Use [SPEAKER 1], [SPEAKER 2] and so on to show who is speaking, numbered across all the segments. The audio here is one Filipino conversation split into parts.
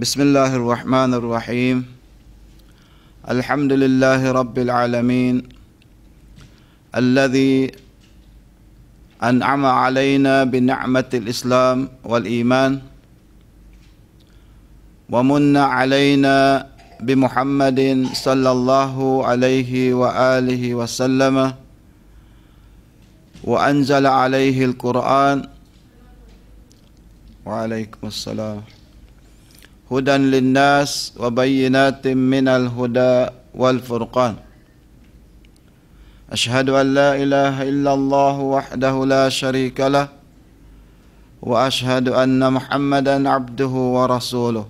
[SPEAKER 1] بسم الله الرحمن الرحيم الحمد لله رب العالمين الذي أنعم علينا بنعمة الإسلام والإيمان ومن علينا بمحمد صلى الله عليه وآله وسلم وأنزل عليه القرآن وعليكم السلام هدى للناس وبينات من الهدى والفرقان أشهد أن لا إله إلا الله وحده لا شريك له وأشهد أن محمدا عبده ورسوله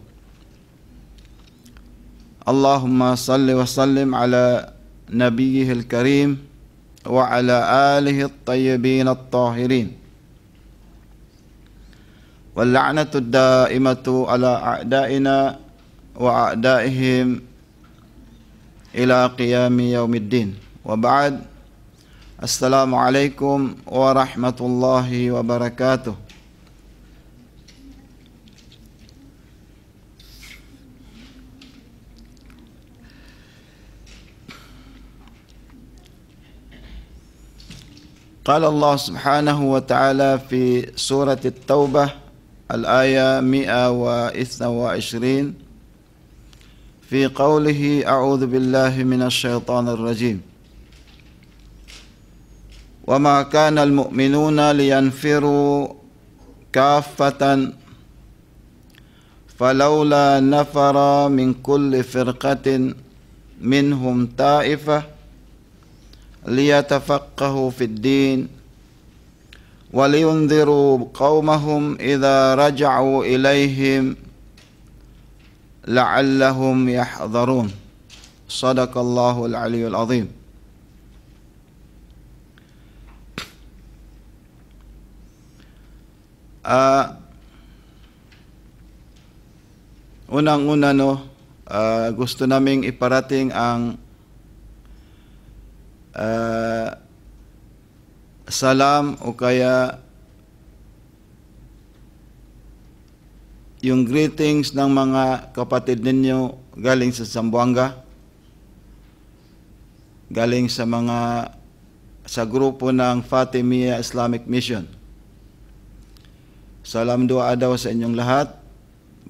[SPEAKER 1] اللهم صل وسلم على نبيه الكريم وعلى آله الطيبين الطاهرين واللعنة الدائمة على أعدائنا وأعدائهم إلى قيام يوم الدين وبعد السلام عليكم ورحمة الله وبركاته قال الله سبحانه وتعالى في سورة التوبة الآية 122 في قوله أعوذ بالله من الشيطان الرجيم وما كان المؤمنون لينفروا كافة فلولا نفر من كل فرقة منهم طائفة ليتفقهوا في الدين ولينذروا قومهم إذا رجعوا إليهم لعلهم يحذرون صدق الله العلي العظيم uh, آه، unang-una no uh, آه، gusto naming iparating ang uh, salam o kaya yung greetings ng mga kapatid ninyo galing sa Zamboanga, galing sa mga sa grupo ng Fatimia Islamic Mission. Salam doa daw sa inyong lahat,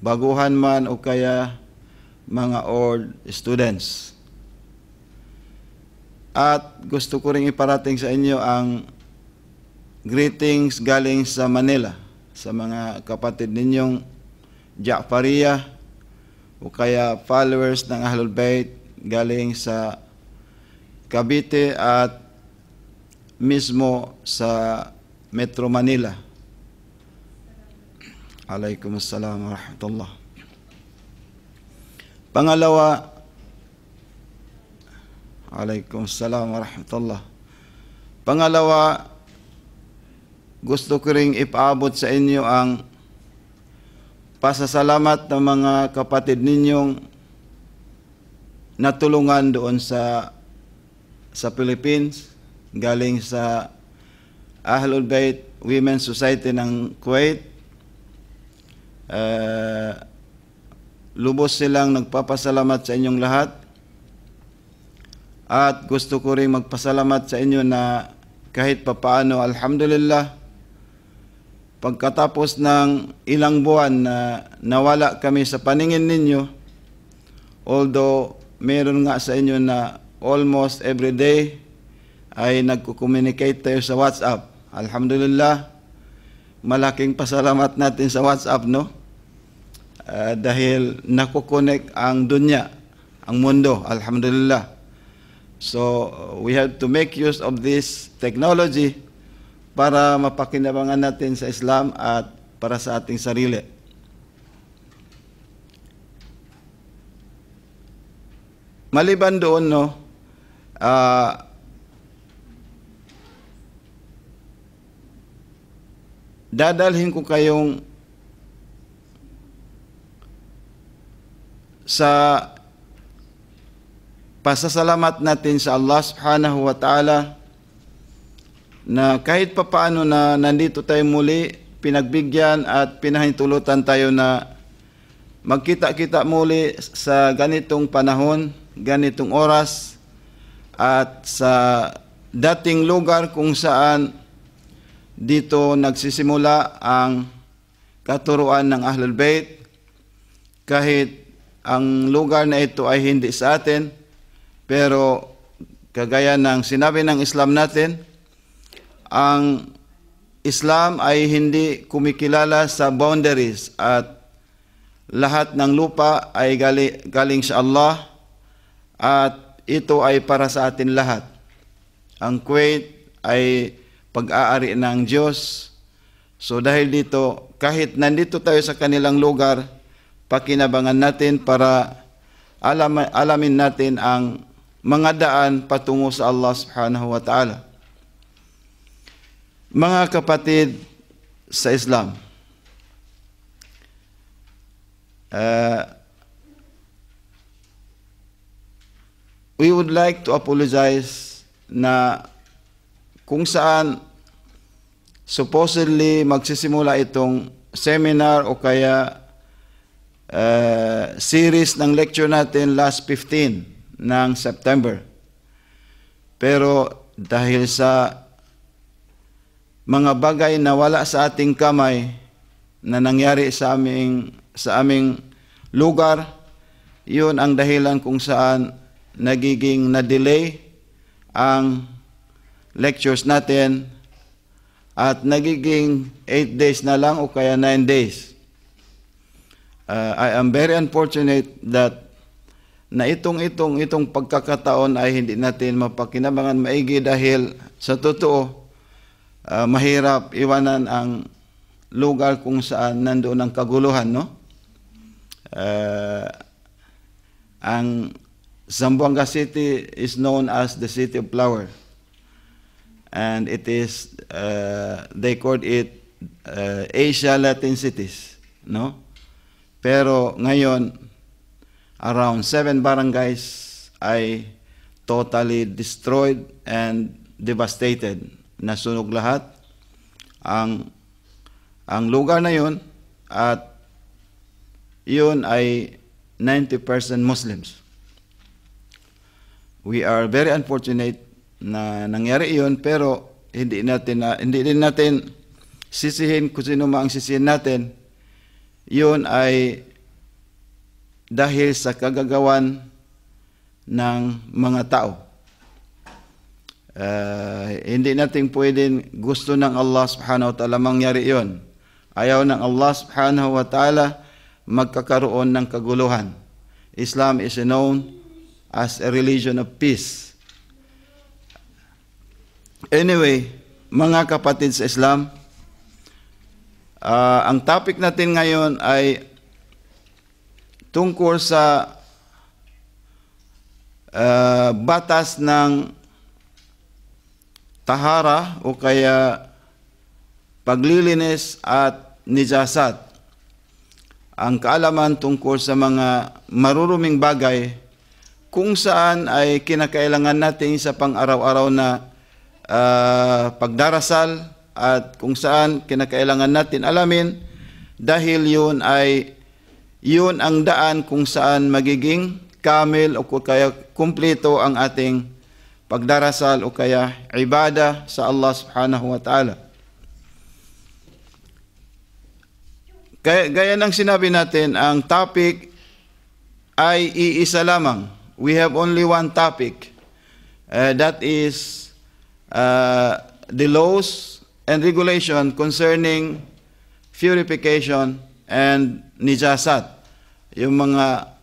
[SPEAKER 1] baguhan man o kaya mga old students. At gusto ko rin iparating sa inyo ang greetings galing sa Manila sa mga kapatid ninyong Ja'faria o kaya followers ng Ahlul Bayt galing sa Cavite at mismo sa Metro Manila. Alaikum assalam wa rahmatullah. Pangalawa, Alaikum assalam wa rahmatullah. Pangalawa, gusto ko ring ipaabot sa inyo ang pasasalamat ng mga kapatid ninyong natulungan doon sa sa Philippines galing sa Ahlul Bayt Women's Society ng Kuwait. Uh, lubos silang nagpapasalamat sa inyong lahat. At gusto ko rin magpasalamat sa inyo na kahit papaano, alhamdulillah, pagkatapos ng ilang buwan na nawala kami sa paningin ninyo, although meron nga sa inyo na almost every day ay nagko-communicate tayo sa WhatsApp. Alhamdulillah, malaking pasalamat natin sa WhatsApp, no? Uh, dahil nakukonek ang dunya, ang mundo, alhamdulillah. So, we have to make use of this technology para mapakinabangan natin sa Islam at para sa ating sarili. Maliban doon, no, uh, dadalhin ko kayong sa pasasalamat natin sa Allah subhanahu wa ta'ala na kahit papaano na nandito tayo muli, pinagbigyan at pinahintulutan tayo na magkita-kita muli sa ganitong panahon, ganitong oras, at sa dating lugar kung saan dito nagsisimula ang katuruan ng Ahlul Bayt. Kahit ang lugar na ito ay hindi sa atin, pero kagaya ng sinabi ng Islam natin, ang Islam ay hindi kumikilala sa boundaries at lahat ng lupa ay galing, galing sa Allah at ito ay para sa atin lahat. Ang Kuwait ay pag-aari ng Diyos. So dahil dito, kahit nandito tayo sa kanilang lugar, pakinabangan natin para alam, alamin natin ang mga daan patungo sa Allah subhanahu wa ta'ala. Mga kapatid sa Islam, uh, we would like to apologize na kung saan supposedly magsisimula itong seminar o kaya uh, series ng lecture natin last 15 ng September. Pero dahil sa mga bagay na wala sa ating kamay na nangyari sa aming, sa aming lugar, yun ang dahilan kung saan nagiging na-delay ang lectures natin at nagiging 8 days na lang o kaya 9 days. Uh, I am very unfortunate that na itong-itong itong pagkakataon ay hindi natin mapakinabangan maigi dahil sa totoo uh, mahirap iwanan ang lugar kung saan nandoon ang kaguluhan, no? Uh, ang Zamboanga City is known as the City of Flower. And it is, uh, they called it uh, Asia Latin Cities, no? Pero ngayon, around seven barangays ay totally destroyed and devastated nasunog lahat ang ang lugar na yon at yun ay 90% Muslims. We are very unfortunate na nangyari iyon pero hindi natin na, hindi din natin sisihin kung sino mang sisihin natin. Yun ay dahil sa kagagawan ng mga tao. Uh, hindi natin pwedeng gusto ng Allah subhanahu wa ta'ala mangyari yon. Ayaw ng Allah subhanahu wa ta'ala magkakaroon ng kaguluhan. Islam is known as a religion of peace. Anyway, mga kapatid sa Islam, uh, ang topic natin ngayon ay tungkol sa uh, batas ng tahara o kaya paglilinis at nijasat. Ang kaalaman tungkol sa mga maruruming bagay kung saan ay kinakailangan natin sa pang-araw-araw na uh, pagdarasal at kung saan kinakailangan natin alamin dahil yun ay yun ang daan kung saan magiging kamil o kaya kumpleto ang ating pagdarasal o kaya ibada sa Allah subhanahu wa ta'ala. Kaya, gaya ng sinabi natin, ang topic ay iisa lamang. We have only one topic. Uh, that is uh, the laws and regulation concerning purification and nijasat. Yung mga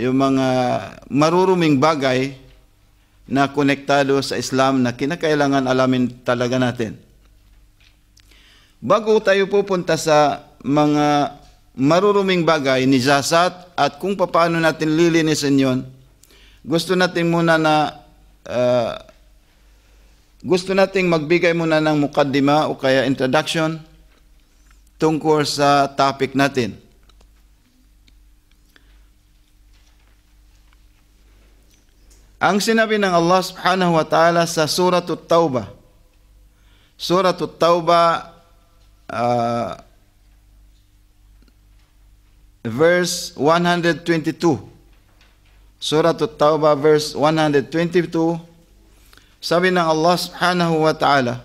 [SPEAKER 1] yung mga maruruming bagay na konektado sa Islam na kinakailangan alamin talaga natin. Bago tayo pupunta sa mga maruruming bagay ni Zasat at kung paano natin lilinisin yon, gusto natin muna na uh, gusto nating magbigay muna ng mukaddima o kaya introduction tungkol sa topic natin. Ang sinabi ng Allah subhanahu wa ta'ala sa Surat At-Tawbah. Surat At-Tawbah uh, verse 122. Surat At-Tawbah verse 122. Sabi ng Allah subhanahu wa ta'ala,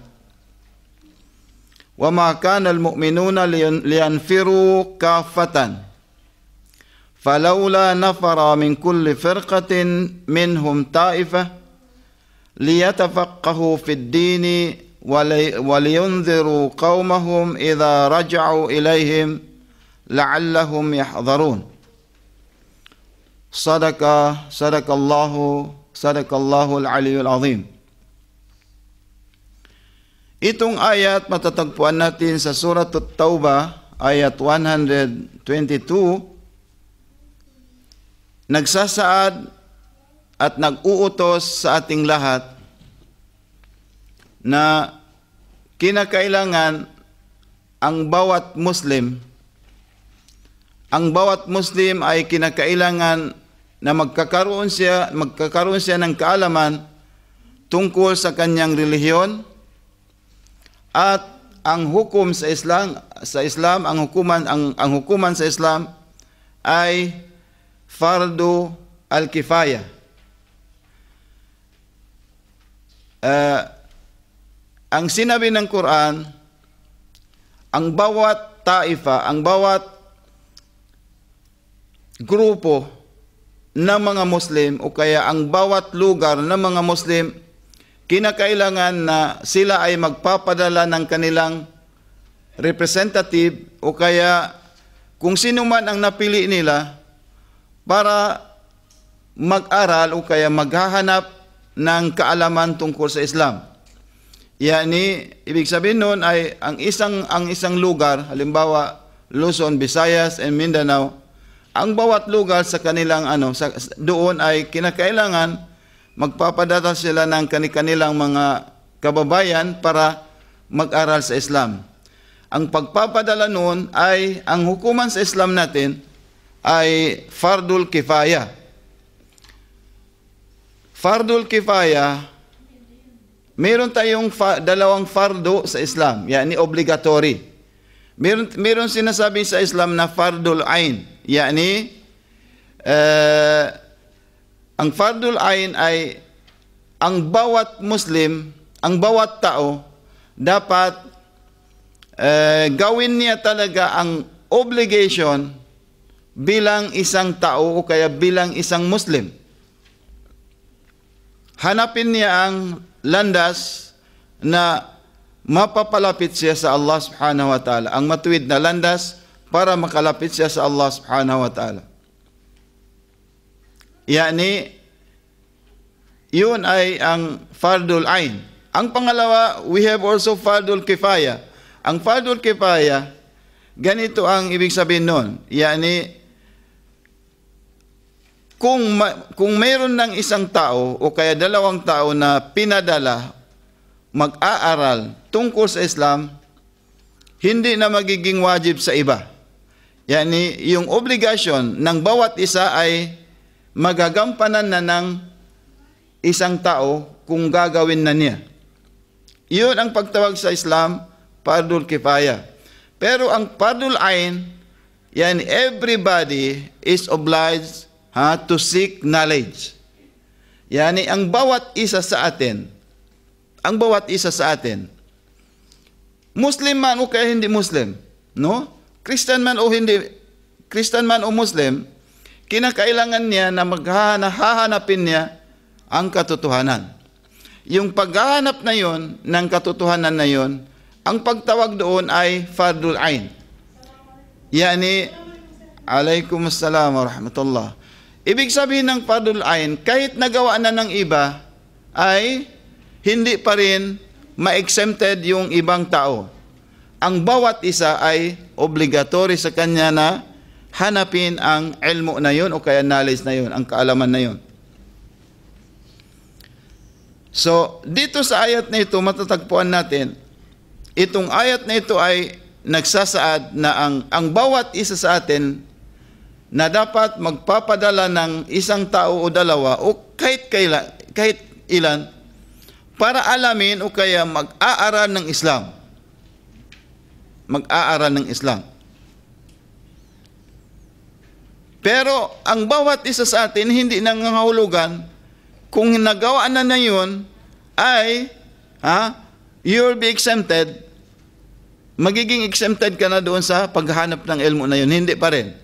[SPEAKER 1] وَمَا كَانَ الْمُؤْمِنُونَ لِيَنْفِرُوا كَافَّةً فلولا نفر من كل فرقة منهم طائفة ليتفقهوا في الدين ولينذروا قومهم إذا رجعوا إليهم لعلهم يحذرون صدق صدق الله صدق الله العلي العظيم Itong ayat matatagpuan natin sa surat At-Tawbah ayat 122 nagsasaad at nag-uutos sa ating lahat na kinakailangan ang bawat Muslim ang bawat Muslim ay kinakailangan na magkakaroon siya magkakaroon siya ng kaalaman tungkol sa kanyang relihiyon at ang hukom sa Islam sa Islam ang hukuman ang ang hukuman sa Islam ay fardu al-kifaya. Uh, ang sinabi ng Quran, ang bawat taifa, ang bawat grupo ng mga Muslim o kaya ang bawat lugar ng mga Muslim, kinakailangan na sila ay magpapadala ng kanilang representative o kaya kung sino man ang napili nila, para mag-aral o kaya maghahanap ng kaalaman tungkol sa Islam. Yani, ibig sabihin noon ay ang isang ang isang lugar, halimbawa Luzon, Visayas and Mindanao, ang bawat lugar sa kanilang ano, sa, doon ay kinakailangan magpapadata sila ng kani kanilang mga kababayan para mag-aral sa Islam. Ang pagpapadala noon ay ang hukuman sa Islam natin ay fardul kifaya. Fardul kifaya, meron tayong fa- dalawang fardo sa Islam, yani obligatory. Meron, meron sinasabi sa Islam na fardul ain, yani uh, ang fardul ain ay ang bawat Muslim, ang bawat tao dapat uh, gawin niya talaga ang obligation bilang isang tao o kaya bilang isang Muslim. Hanapin niya ang landas na mapapalapit siya sa Allah subhanahu wa ta'ala. Ang matuwid na landas para makalapit siya sa Allah subhanahu wa ta'ala. Yani, yun ay ang fardul ain. Ang pangalawa, we have also fardul kifaya. Ang fardul kifaya, ganito ang ibig sabihin nun. Yani, kung, ma- kung meron ng isang tao o kaya dalawang tao na pinadala, mag-aaral tungkol sa Islam, hindi na magiging wajib sa iba. Yani, yung obligation ng bawat isa ay magagampanan na ng isang tao kung gagawin na niya. Iyon ang pagtawag sa Islam, Pardul Kifaya. Pero ang Pardul Ain, yani everybody is obliged Ha? To seek knowledge. Yani ang bawat isa sa atin, ang bawat isa sa atin, Muslim man o kaya hindi Muslim, no? Christian man o hindi, Christian man o Muslim, kinakailangan niya na maghahanapin niya ang katotohanan. Yung paghahanap na yon ng katotohanan na yon, ang pagtawag doon ay fardul ain. Yani, Alaykum assalam wa rahmatullah. Ibig sabihin ng Fadul kahit nagawa na ng iba, ay hindi pa rin ma-exempted yung ibang tao. Ang bawat isa ay obligatory sa kanya na hanapin ang elmo na yun o kaya knowledge na yun, ang kaalaman na yun. So, dito sa ayat na ito, matatagpuan natin, itong ayat na ito ay nagsasaad na ang, ang bawat isa sa atin na dapat magpapadala ng isang tao o dalawa o kahit, kailan, kahit ilan para alamin o kaya mag-aaral ng Islam. Mag-aaral ng Islam. Pero ang bawat isa sa atin hindi nangangahulugan kung nagawa na na yun ay ha, you'll be exempted magiging exempted ka na doon sa paghahanap ng elmo na yun. Hindi pa rin.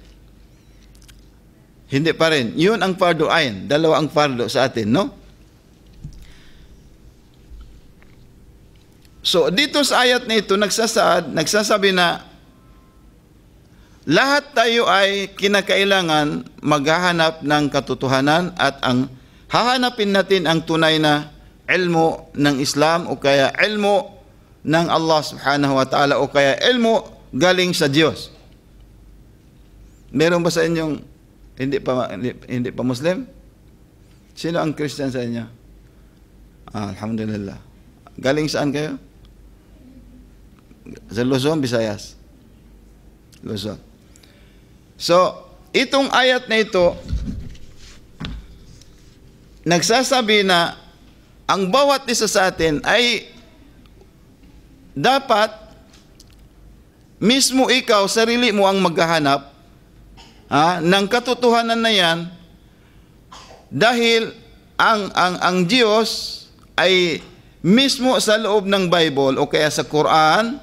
[SPEAKER 1] Hindi pa rin. Yun ang fardo ayn. Dalawa ang fardo sa atin, no? So, dito sa ayat na ito, nagsasaad, nagsasabi na lahat tayo ay kinakailangan maghahanap ng katotohanan at ang hahanapin natin ang tunay na ilmo ng Islam o kaya ilmo ng Allah subhanahu wa ta'ala o kaya ilmo galing sa Diyos. Meron ba sa inyong hindi pa hindi, pa Muslim? Sino ang Christian sa inyo? Ah, alhamdulillah. Galing saan kayo? Sa Luzon, Visayas. Luzon. So, itong ayat na ito nagsasabi na ang bawat isa sa atin ay dapat mismo ikaw, sarili mo ang maghahanap ah, ng katotohanan na yan dahil ang ang ang Diyos ay mismo sa loob ng Bible o kaya sa Quran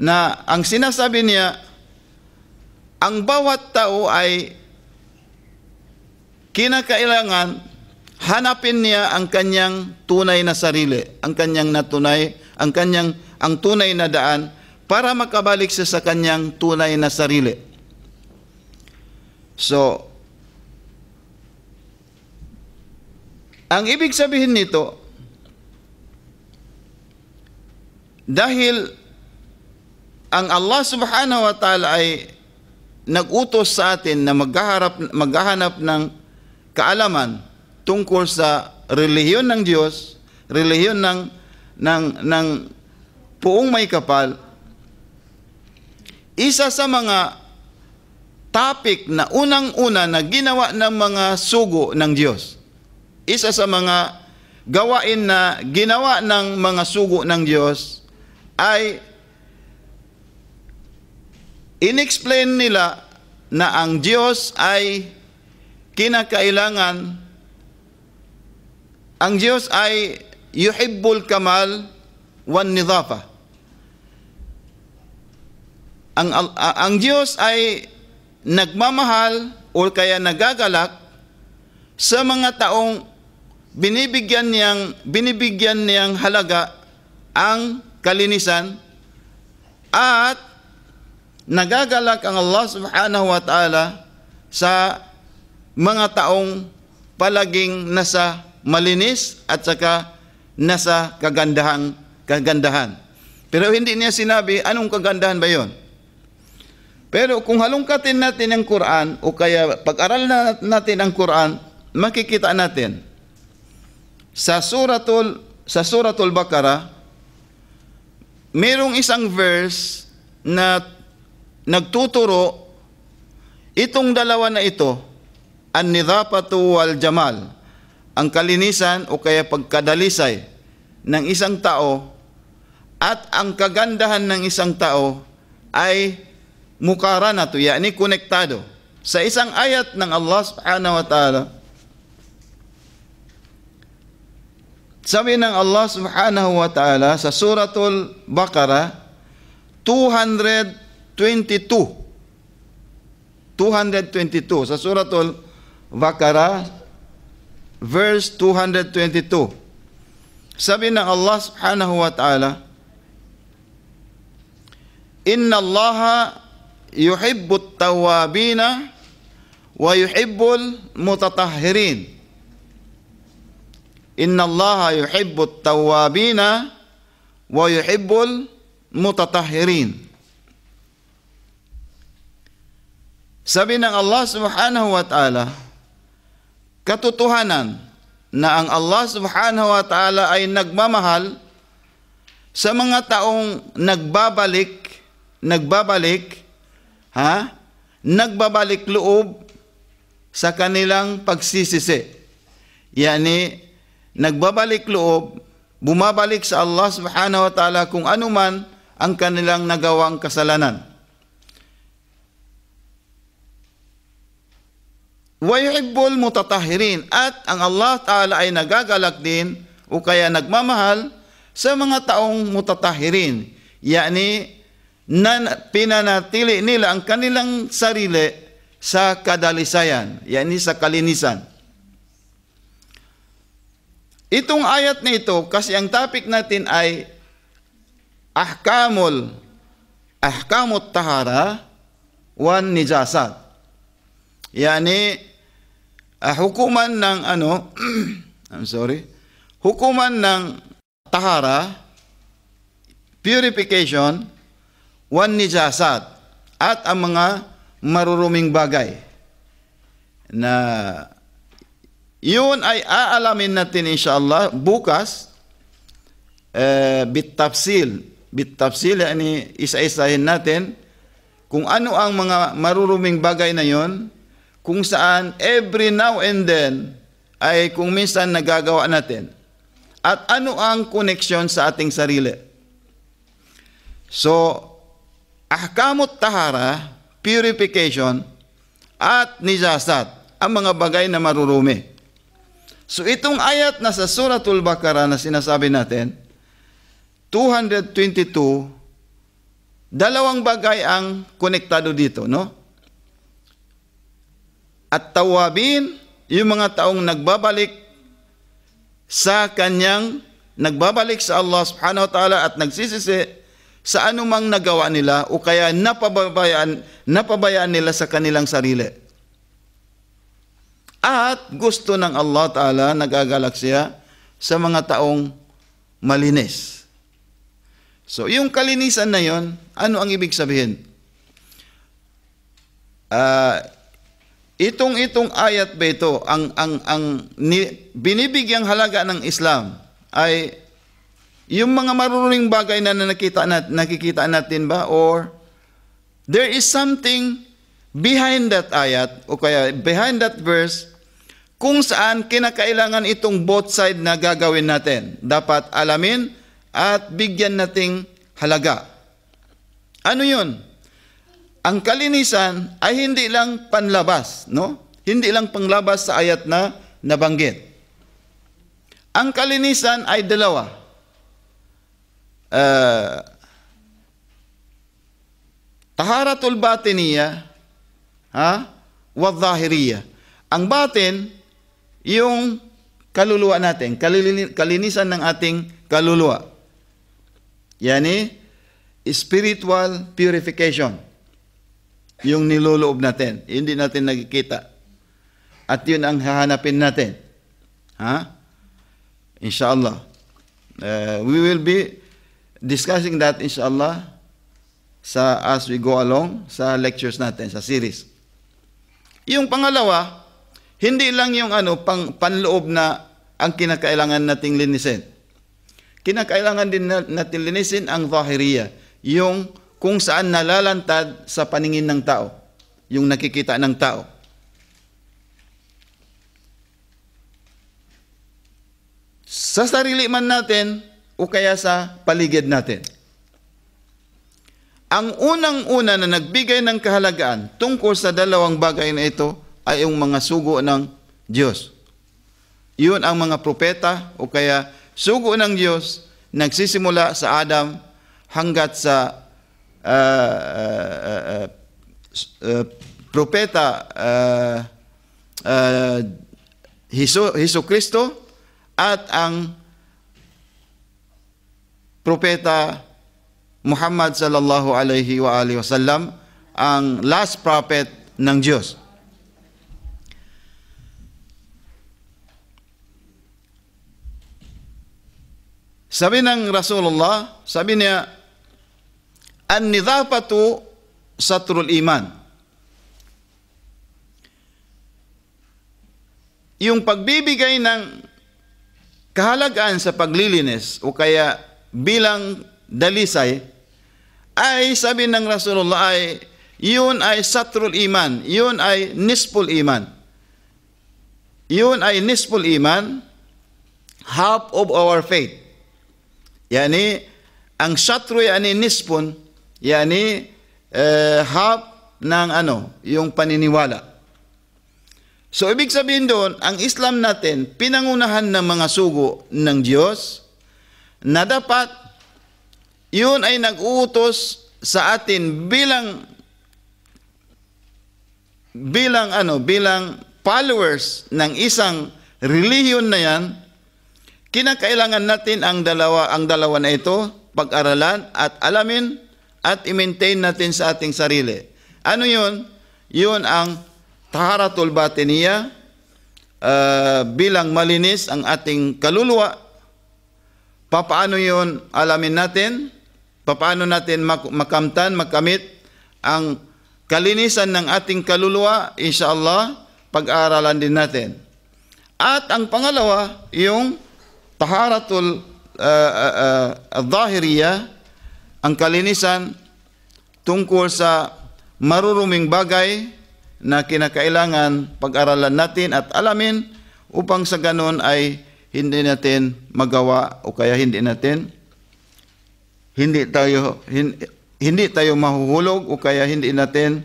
[SPEAKER 1] na ang sinasabi niya ang bawat tao ay kinakailangan hanapin niya ang kanyang tunay na sarili, ang kanyang natunay, ang kanyang ang tunay na daan para makabalik siya sa kanyang tunay na sarili. So, ang ibig sabihin nito, dahil ang Allah subhanahu wa ta'ala ay nag-utos sa atin na maghaharap, maghahanap ng kaalaman tungkol sa relihiyon ng Diyos, relihiyon ng, ng, ng puong may kapal, isa sa mga topic na unang-una na ginawa ng mga sugo ng Diyos. Isa sa mga gawain na ginawa ng mga sugo ng Diyos ay inexplain nila na ang Diyos ay kinakailangan ang Diyos ay yuhibbul kamal wan nidafa. Ang, ang Diyos ay nagmamahal o kaya nagagalak sa mga taong binibigyan niyang binibigyan niyang halaga ang kalinisan at nagagalak ang Allah Subhanahu wa taala sa mga taong palaging nasa malinis at saka nasa kagandahan kagandahan. Pero hindi niya sinabi anong kagandahan ba 'yon? Pero kung halongkatin natin ang Quran o kaya pag-aral na natin ang Quran, makikita natin sa suratul sa suratul Bakara mayroong isang verse na nagtuturo itong dalawa na ito an nidhapatu wal jamal ang kalinisan o kaya pagkadalisay ng isang tao at ang kagandahan ng isang tao ay mukaranatu, yani konektado. Sa isang ayat ng Allah subhanahu wa ta'ala, sabi ng Allah subhanahu wa ta'ala sa suratul Baqarah, 222. 222 sa suratul Baqarah verse 222. Sabi ng Allah subhanahu wa ta'ala, Inna Allaha yuhibbut tawabina wa yuhibbul mutatahhirin. Inna Allah yuhibbut tawabina wa yuhibbul mutatahhirin. Sabi ng Allah subhanahu wa ta'ala, katotohanan na ang Allah subhanahu wa ta'ala ay nagmamahal sa mga taong nagbabalik, nagbabalik ha? Nagbabalik loob sa kanilang pagsisisi. Yani, nagbabalik loob, bumabalik sa Allah subhanahu wa ta'ala kung anuman ang kanilang nagawang kasalanan. Wayuhibbul mutatahirin at ang Allah Ta'ala ay nagagalak din o kaya nagmamahal sa mga taong mutatahirin, yani na pinanatili nila ang kanilang sarili sa kadalisayan, yani sa kalinisan. Itong ayat na ito, kasi ang topic natin ay ahkamul, ahkamut tahara, wan nijasat. Yani, uh, hukuman ng ano, I'm sorry, hukuman ng tahara, purification, wan nijasat at ang mga maruruming bagay na yun ay aalamin natin inshallah bukas uh, bitafsil bitafsil yani isa-isahin natin kung ano ang mga maruruming bagay na yun kung saan every now and then ay kung minsan nagagawa natin at ano ang koneksyon sa ating sarili. So, ahkamut tahara, purification, at nijasat, ang mga bagay na marurumi. So itong ayat na sa Suratul Baqarah na sinasabi natin, 222, dalawang bagay ang konektado dito, no? At tawabin, yung mga taong nagbabalik sa kanyang, nagbabalik sa Allah subhanahu wa ta'ala at nagsisisi sa anumang nagawa nila o kaya napabayaan, napabayaan nila sa kanilang sarili. At gusto ng Allah Ta'ala nagagalak siya sa mga taong malinis. So, yung kalinisan na yon, ano ang ibig sabihin? Uh, itong itong ayat ba ito ang ang ang ni, binibigyang halaga ng Islam ay yung mga marurunong bagay na nakikita natin, nakikita natin ba or there is something behind that ayat o kaya behind that verse kung saan kinakailangan itong both side na gagawin natin. Dapat alamin at bigyan nating halaga. Ano yun? Ang kalinisan ay hindi lang panlabas, no? Hindi lang panglabas sa ayat na nabanggit. Ang kalinisan ay dalawa uh, taharatul batiniya ha wa zahiriya ang batin yung kaluluwa natin kalinisan ng ating kaluluwa yani spiritual purification yung niloloob natin hindi natin nakikita at yun ang hahanapin natin ha inshallah uh, we will be discussing that inshallah sa as we go along sa lectures natin sa series. Yung pangalawa, hindi lang yung ano pang panloob na ang kinakailangan nating linisin. Kinakailangan din natin linisin ang zahiriya, yung kung saan nalalantad sa paningin ng tao, yung nakikita ng tao. Sa sarili man natin, o kaya sa paligid natin. Ang unang-una na nagbigay ng kahalagaan tungkol sa dalawang bagay na ito ay yung mga sugo ng Diyos. Yun ang mga propeta o kaya sugo ng Diyos nagsisimula sa Adam hanggat sa uh, uh, uh, uh, propeta uh, uh, Hiso, Hiso Kristo at ang propeta Muhammad sallallahu alaihi wa alihi wasallam ang last prophet ng Diyos. Sabi ng Rasulullah, sabi niya, An-nidhafatu satrul iman. Yung pagbibigay ng kahalagaan sa paglilinis o kaya bilang dalisay ay sabi ng Rasulullah ay yun ay satrul iman, yun ay nisful iman. Yun ay nisful iman, half of our faith. Yani, ang satru yani nispun, yani eh, half ng ano, yung paniniwala. So, ibig sabihin doon, ang Islam natin, pinangunahan ng mga sugo ng Diyos, na dapat yun ay nag-uutos sa atin bilang bilang ano bilang followers ng isang relihiyon na yan kinakailangan natin ang dalawa ang dalawa na ito pag-aralan at alamin at i-maintain natin sa ating sarili ano yun yun ang taharatul batiniya uh, bilang malinis ang ating kaluluwa Papaano yun alamin natin? Papaano natin makamtan, makamit ang kalinisan ng ating kaluluwa? Inshallah, pag-aaralan din natin. At ang pangalawa, yung taharatul uh, uh, uh, ang kalinisan tungkol sa maruruming bagay na kinakailangan pag-aralan natin at alamin upang sa ganun ay hindi natin magawa o kaya hindi natin hindi tayo hindi, tayo mahuhulog o kaya hindi natin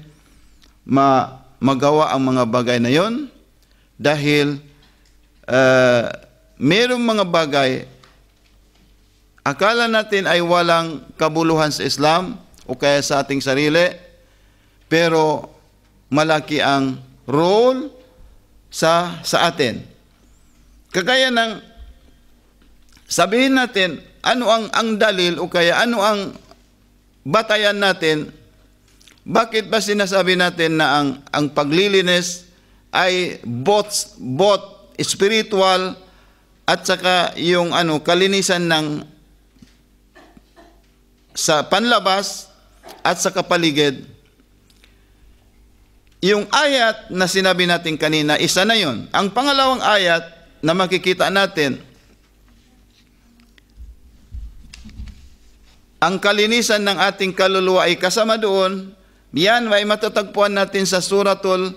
[SPEAKER 1] ma, magawa ang mga bagay na yon dahil uh, eh, mayroong mga bagay akala natin ay walang kabuluhan sa Islam o kaya sa ating sarili pero malaki ang role sa sa atin Kagaya ng sabihin natin ano ang ang dalil o kaya ano ang batayan natin bakit ba sinasabi natin na ang ang paglilinis ay both both spiritual at saka yung ano kalinisan ng sa panlabas at sa kapaligid. Yung ayat na sinabi natin kanina, isa na yon. Ang pangalawang ayat na makikita natin, ang kalinisan ng ating kaluluwa ay kasama doon. Yan ay matatagpuan natin sa suratul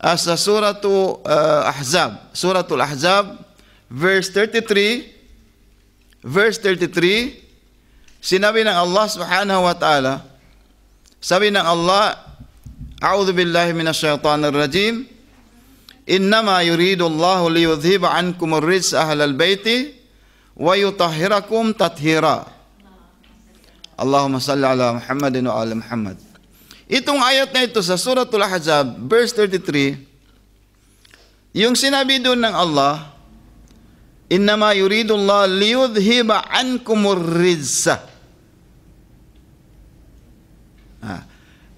[SPEAKER 1] uh, sa suratu uh, Ahzab, suratul Ahzab verse 33 verse 33 sinabi ng Allah Subhanahu wa taala sabi ng Allah A'udhu billahi minash shaitanir rajim Innama yuridullahu liyudhhiba ankum ar-rijs ahlal baiti wa yutahhirakum tathira. Allahumma salli ala Muhammadin wa ala Muhammad. Itong ayat na ito sa Suratul Ahzab, verse 33, yung sinabi doon ng Allah, Innama yuridu yuridullah liyudhiba ankum ar-rijsa. Ah.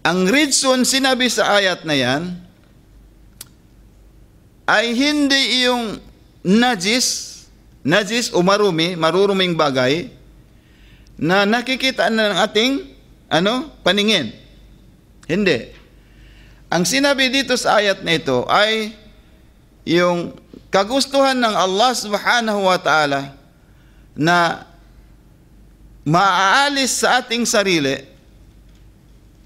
[SPEAKER 1] Ang ridson sinabi sa ayat na yan, ay hindi iyong najis, najis o marumi, maruruming bagay na nakikita na ng ating ano, paningin. Hindi. Ang sinabi dito sa ayat na ito ay yung kagustuhan ng Allah subhanahu wa ta'ala na maaalis sa ating sarili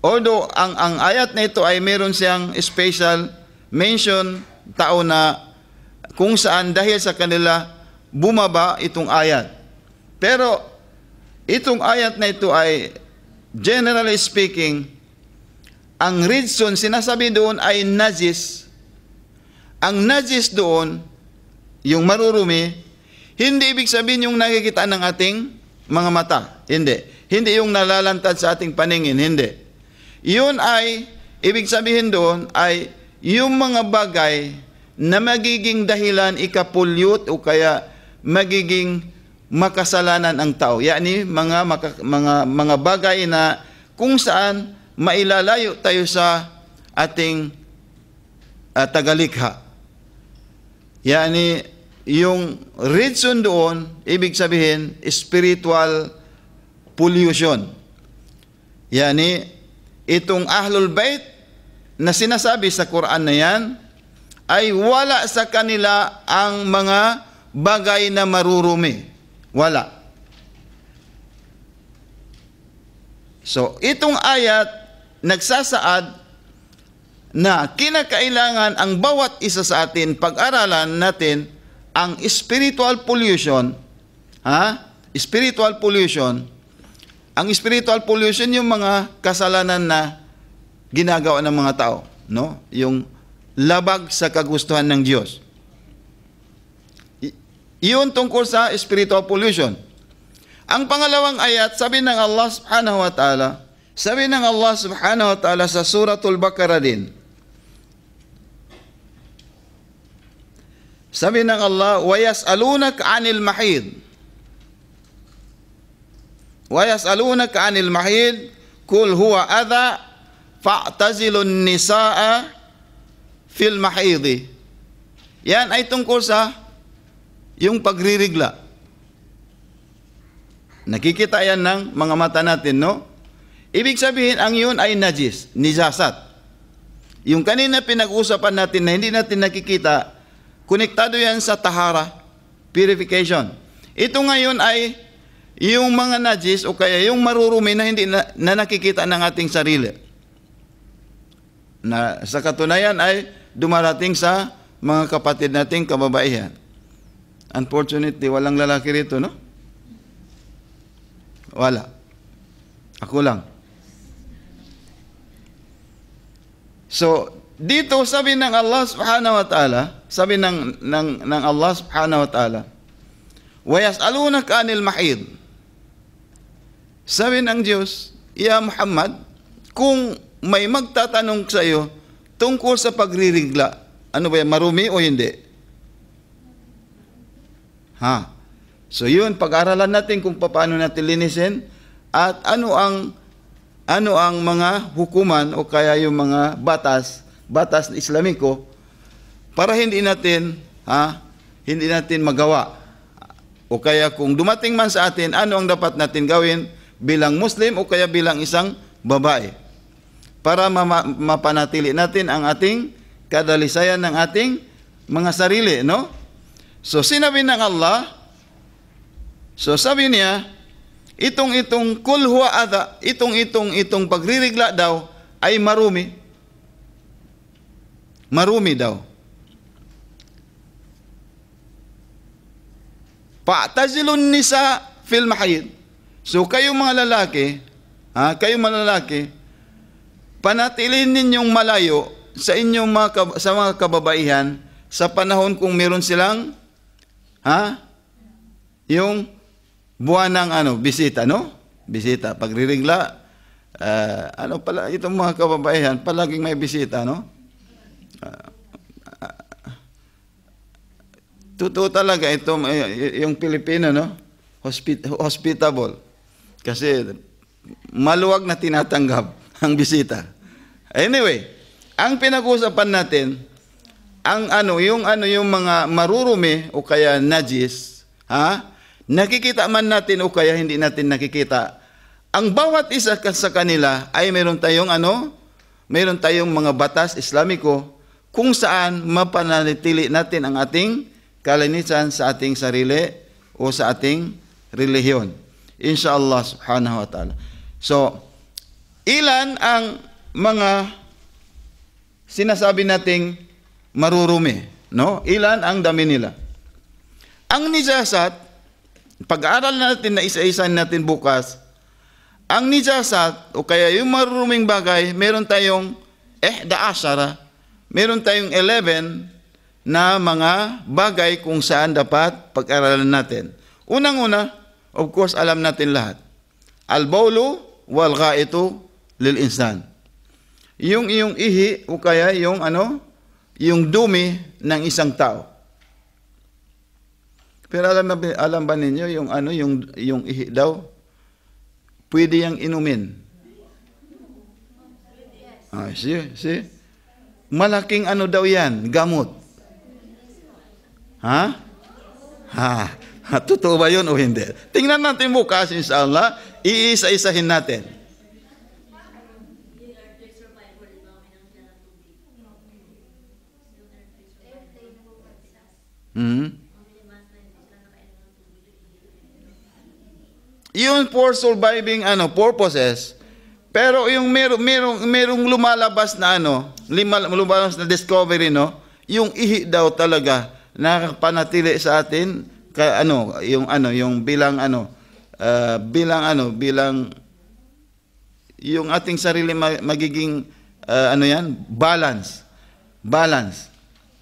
[SPEAKER 1] although ang, ang ayat na ito ay meron siyang special mention tao na kung saan dahil sa kanila bumaba itong ayat. Pero itong ayat na ito ay generally speaking, ang reason sinasabi doon ay najis. Ang najis doon, yung marurumi, hindi ibig sabihin yung nakikita ng ating mga mata. Hindi. Hindi yung nalalantad sa ating paningin. Hindi. Yun ay, ibig sabihin doon ay yung mga bagay na magiging dahilan ikapulyot o kaya magiging makasalanan ang tao. Yani mga maka, mga mga bagay na kung saan mailalayo tayo sa ating uh, tagalikha. Yani yung reason doon, ibig sabihin, spiritual pollution. Yani, itong Ahlul Bait, na sinasabi sa Quran na yan ay wala sa kanila ang mga bagay na marurumi. Wala. So, itong ayat nagsasaad na kinakailangan ang bawat isa sa atin pag-aralan natin ang spiritual pollution, ha? Spiritual pollution. Ang spiritual pollution yung mga kasalanan na ginagawa ng mga tao, no? Yung labag sa kagustuhan ng Diyos. I- iyon tungkol sa spiritual pollution. Ang pangalawang ayat, sabi ng Allah subhanahu wa ta'ala, sabi ng Allah subhanahu wa ta'ala sa suratul Baqarah din, Sabi ng Allah, وَيَسْأَلُونَكَ عَنِ الْمَحِيدِ وَيَسْأَلُونَكَ عَنِ الْمَحِيدِ قُلْ هُوَ أَذَى fa'tazilun nisaa fil mahidhi. Yan ay tungkol sa yung pagririgla. Nakikita yan ng mga mata natin, no? Ibig sabihin, ang yun ay najis, nijasat. Yung kanina pinag-usapan natin na hindi natin nakikita, konektado yan sa tahara, purification. Ito ngayon ay yung mga najis o kaya yung marurumi na hindi na, na nakikita ng ating sarili na sa katunayan ay dumarating sa mga kapatid nating kababaihan. Unfortunately, walang lalaki rito, no? Wala. Ako lang. So, dito sabi ng Allah Subhanahu wa Ta'ala, sabi ng ng ng Allah Subhanahu wa Ta'ala, "Wa yas'alunaka 'anil mahid." Sabi ng Diyos, "Ya Muhammad, kung may magtatanong sa iyo tungkol sa pagririgla. Ano ba yan? Marumi o hindi? Ha? So yun, pag-aralan natin kung paano natin linisin at ano ang ano ang mga hukuman o kaya yung mga batas, batas ng Islamiko para hindi natin ha, hindi natin magawa. O kaya kung dumating man sa atin, ano ang dapat natin gawin bilang Muslim o kaya bilang isang babae para mapanatili natin ang ating kadalisayan ng ating mga sarili, no? So sinabi ng Allah, so sabi niya, itong-itong kulhuwa adha, itong-itong-itong pagririgla daw ay marumi. Marumi daw. Pa'tazilun nisa fil mahid. So kayong mga lalaki, ha, kayong mga lalaki, Panatilin ninyong malayo sa inyong mga, sa mga kababaihan sa panahon kung meron silang ha? Yung buwan ng ano, bisita, no? Bisita, pagririgla. Uh, ah, ano pala itong mga kababaihan, palaging may bisita, no? Uh, uh, totoo talaga itong yung Pilipino, no? Hospit hospitable. Kasi maluwag na tinatanggap. ang bisita. Anyway, ang pinag-uusapan natin, ang ano, yung ano yung mga marurumi o kaya najis, ha? Nakikita man natin o kaya hindi natin nakikita, ang bawat isa sa kanila ay meron tayong ano? Meron tayong mga batas Islamiko kung saan mapanatili natin ang ating kalinisan sa ating sarili o sa ating relihiyon. Insya Allah subhanahu wa ta'ala. So, Ilan ang mga sinasabi nating marurumi? No? Ilan ang dami nila? Ang nijasat, pag-aaral natin na isa-isa natin bukas, ang nijasat o kaya yung maruruming bagay, meron tayong eh daasara, meron tayong 11 na mga bagay kung saan dapat pag-aralan natin. Unang-una, of course, alam natin lahat. Al-bawlu wal-ghaitu lil insan. Yung iyong ihi o kaya yung ano, yung dumi ng isang tao. Pero alam na alam ba ninyo yung ano yung yung ihi daw pwede yang inumin. Ah, see, see? Malaking ano daw yan, gamot. Ha? Ha? ha? Totoo ba yun o hindi? Tingnan natin bukas, inshallah, iisa-isahin natin. for surviving ano purposes. Pero yung merong merong merong lumalabas na ano, lima, lumalabas na discovery no, yung ihi daw talaga nakapanatili sa atin ka, ano yung ano yung bilang ano uh, bilang ano bilang yung ating sarili magiging uh, ano yan balance balance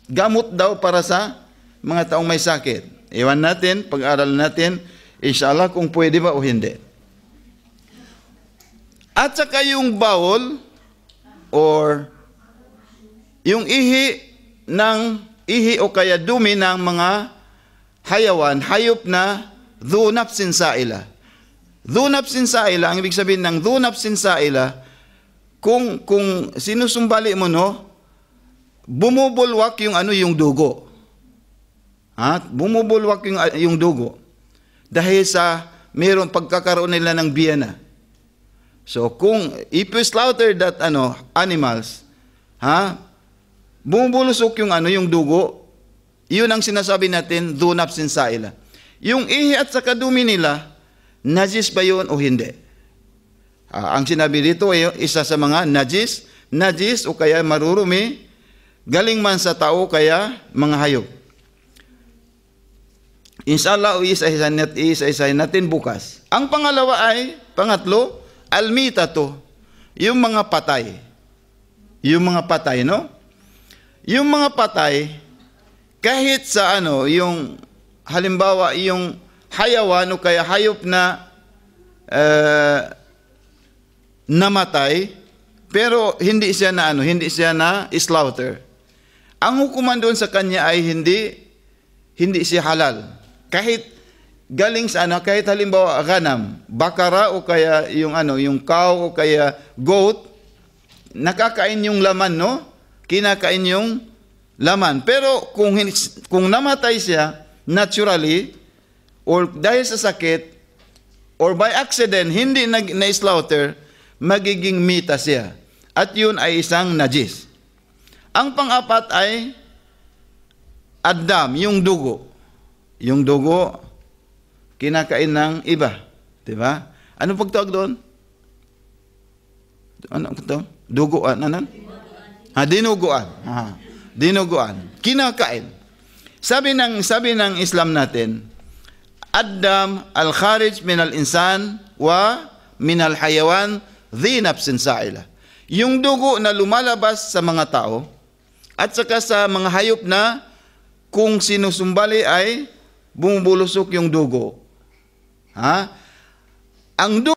[SPEAKER 1] gamot daw para sa mga taong may sakit iwan natin pag-aral natin inshallah kung pwede ba o hindi at saka yung bawol or yung ihi ng ihi o kaya dumi ng mga hayawan, hayop na dhunap sinsaila. Dhunap sinsaila, ang ibig sabihin ng dhunap sinsaila, kung, kung sinusumbali mo no, bumubulwak yung ano yung dugo. Ha? Bumubulwak yung, yung dugo. Dahil sa meron pagkakaroon nila ng biyana. So kung if you slaughter that ano animals, ha? Bumubulusok yung ano yung dugo. Yun ang sinasabi natin sin sa ila. Yung ihi at saka dumi nila, najis ba yun o hindi? Ah, ang sinabi dito ay eh, isa sa mga najis, najis o kaya marurumi, galing man sa tao kaya mga hayop. Inshallah, isa-isa natin bukas. Ang pangalawa ay, pangatlo, Almita to, yung mga patay. Yung mga patay, no? Yung mga patay, kahit sa ano, yung halimbawa yung hayawan o kaya hayop na uh, namatay, pero hindi siya na ano, hindi siya na slaughter. Ang hukuman doon sa kanya ay hindi hindi siya halal. Kahit galing sa ano, kahit halimbawa ganam, bakara o kaya yung ano, yung cow o kaya goat, nakakain yung laman, no? Kinakain yung laman. Pero kung, kung namatay siya, naturally, or dahil sa sakit, or by accident, hindi nag, na-slaughter, magiging mita siya. At yun ay isang najis. Ang pang-apat ay addam, yung dugo. Yung dugo, kinakain ng iba. Di ba? Ano pagtawag doon? Ano ito? Duguan. Ano? Ha, ah, dinuguan. Ha, dinuguan. Kinakain. Sabi ng sabi ng Islam natin, Adam al-kharij min al-insan wa min al-hayawan dhi nafsin sa'ila. Yung dugo na lumalabas sa mga tao at saka sa mga hayop na kung sinusumbali ay bumubulusok yung dugo Ha? Ang